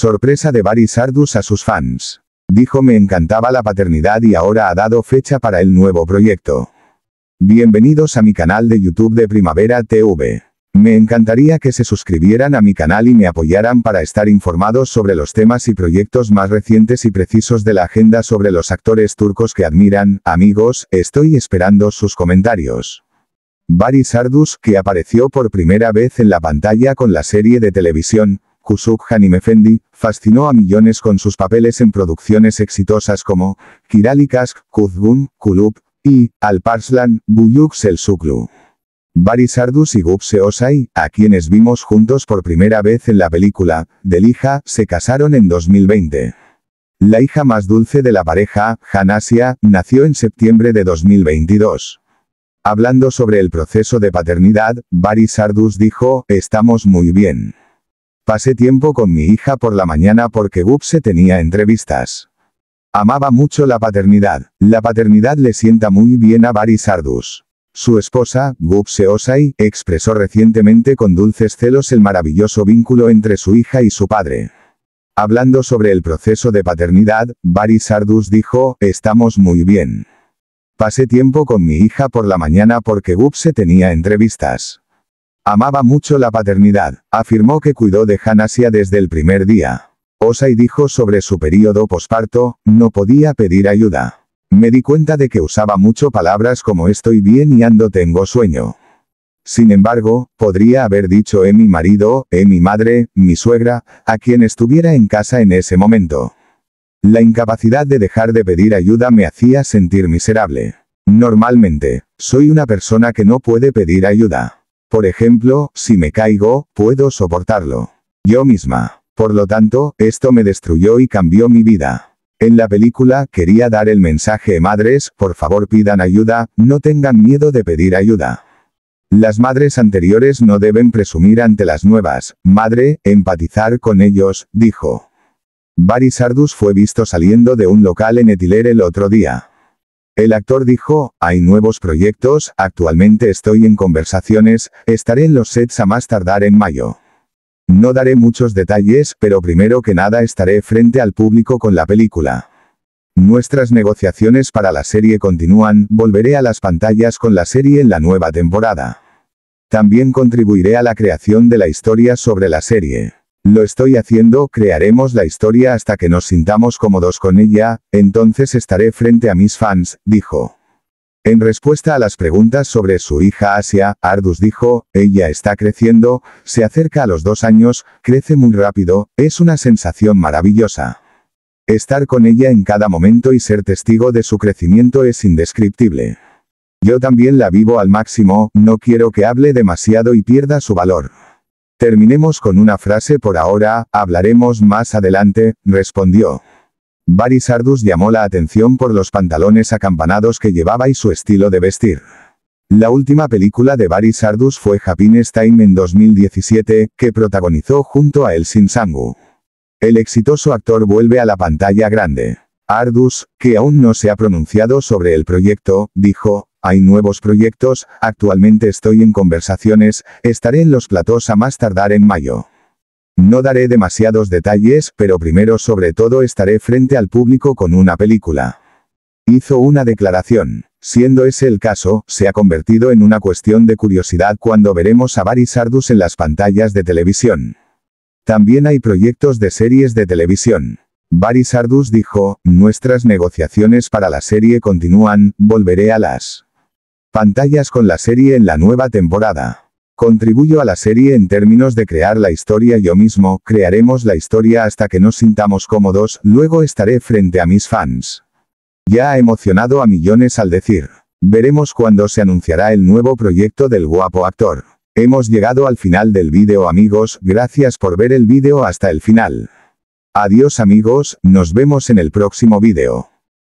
Sorpresa de Baris Sardus a sus fans. Dijo me encantaba la paternidad y ahora ha dado fecha para el nuevo proyecto. Bienvenidos a mi canal de YouTube de Primavera TV. Me encantaría que se suscribieran a mi canal y me apoyaran para estar informados sobre los temas y proyectos más recientes y precisos de la agenda sobre los actores turcos que admiran, amigos, estoy esperando sus comentarios. Baris Sardus, que apareció por primera vez en la pantalla con la serie de televisión, Kusuk Hanimefendi, fascinó a millones con sus papeles en producciones exitosas como Kirali Kask, Kuzgun, Kulub, y Alparslan, Buyuk Suklu. Baris Ardus y Gupse Osai, a quienes vimos juntos por primera vez en la película, Delija, se casaron en 2020. La hija más dulce de la pareja, Hanasia, nació en septiembre de 2022. Hablando sobre el proceso de paternidad, Baris Ardus dijo, estamos muy bien. Pasé tiempo con mi hija por la mañana porque se tenía entrevistas. Amaba mucho la paternidad. La paternidad le sienta muy bien a Barry Sardus. Su esposa, Gupse Osai, expresó recientemente con dulces celos el maravilloso vínculo entre su hija y su padre. Hablando sobre el proceso de paternidad, Barry Sardus dijo, estamos muy bien. Pasé tiempo con mi hija por la mañana porque Gupse tenía entrevistas. Amaba mucho la paternidad, afirmó que cuidó de Hanasia desde el primer día. Osai dijo sobre su periodo posparto, no podía pedir ayuda. Me di cuenta de que usaba mucho palabras como estoy bien y ando tengo sueño. Sin embargo, podría haber dicho he eh, mi marido, he eh, mi madre, mi suegra, a quien estuviera en casa en ese momento. La incapacidad de dejar de pedir ayuda me hacía sentir miserable. Normalmente, soy una persona que no puede pedir ayuda. Por ejemplo, si me caigo, puedo soportarlo. Yo misma. Por lo tanto, esto me destruyó y cambió mi vida. En la película quería dar el mensaje madres, por favor pidan ayuda, no tengan miedo de pedir ayuda. Las madres anteriores no deben presumir ante las nuevas, madre, empatizar con ellos, dijo. Barry Sardus fue visto saliendo de un local en Etiler el otro día. El actor dijo, hay nuevos proyectos, actualmente estoy en conversaciones, estaré en los sets a más tardar en mayo. No daré muchos detalles, pero primero que nada estaré frente al público con la película. Nuestras negociaciones para la serie continúan, volveré a las pantallas con la serie en la nueva temporada. También contribuiré a la creación de la historia sobre la serie. Lo estoy haciendo, crearemos la historia hasta que nos sintamos cómodos con ella, entonces estaré frente a mis fans, dijo. En respuesta a las preguntas sobre su hija Asia, Ardus dijo, ella está creciendo, se acerca a los dos años, crece muy rápido, es una sensación maravillosa. Estar con ella en cada momento y ser testigo de su crecimiento es indescriptible. Yo también la vivo al máximo, no quiero que hable demasiado y pierda su valor. Terminemos con una frase por ahora, hablaremos más adelante, respondió. Barry Ardus llamó la atención por los pantalones acampanados que llevaba y su estilo de vestir. La última película de Barry Ardus fue Happiness Time en 2017, que protagonizó junto a Elsin Sangu. El exitoso actor vuelve a la pantalla grande. Ardus, que aún no se ha pronunciado sobre el proyecto, dijo, hay nuevos proyectos, actualmente estoy en conversaciones, estaré en los platos a más tardar en mayo. No daré demasiados detalles, pero primero sobre todo estaré frente al público con una película. Hizo una declaración. Siendo ese el caso, se ha convertido en una cuestión de curiosidad cuando veremos a Barry Sardus en las pantallas de televisión. También hay proyectos de series de televisión. Barry Sardus dijo, nuestras negociaciones para la serie continúan, volveré a las Pantallas con la serie en la nueva temporada. Contribuyo a la serie en términos de crear la historia yo mismo, crearemos la historia hasta que nos sintamos cómodos, luego estaré frente a mis fans. Ya ha emocionado a millones al decir. Veremos cuándo se anunciará el nuevo proyecto del guapo actor. Hemos llegado al final del vídeo amigos, gracias por ver el vídeo hasta el final. Adiós amigos, nos vemos en el próximo vídeo.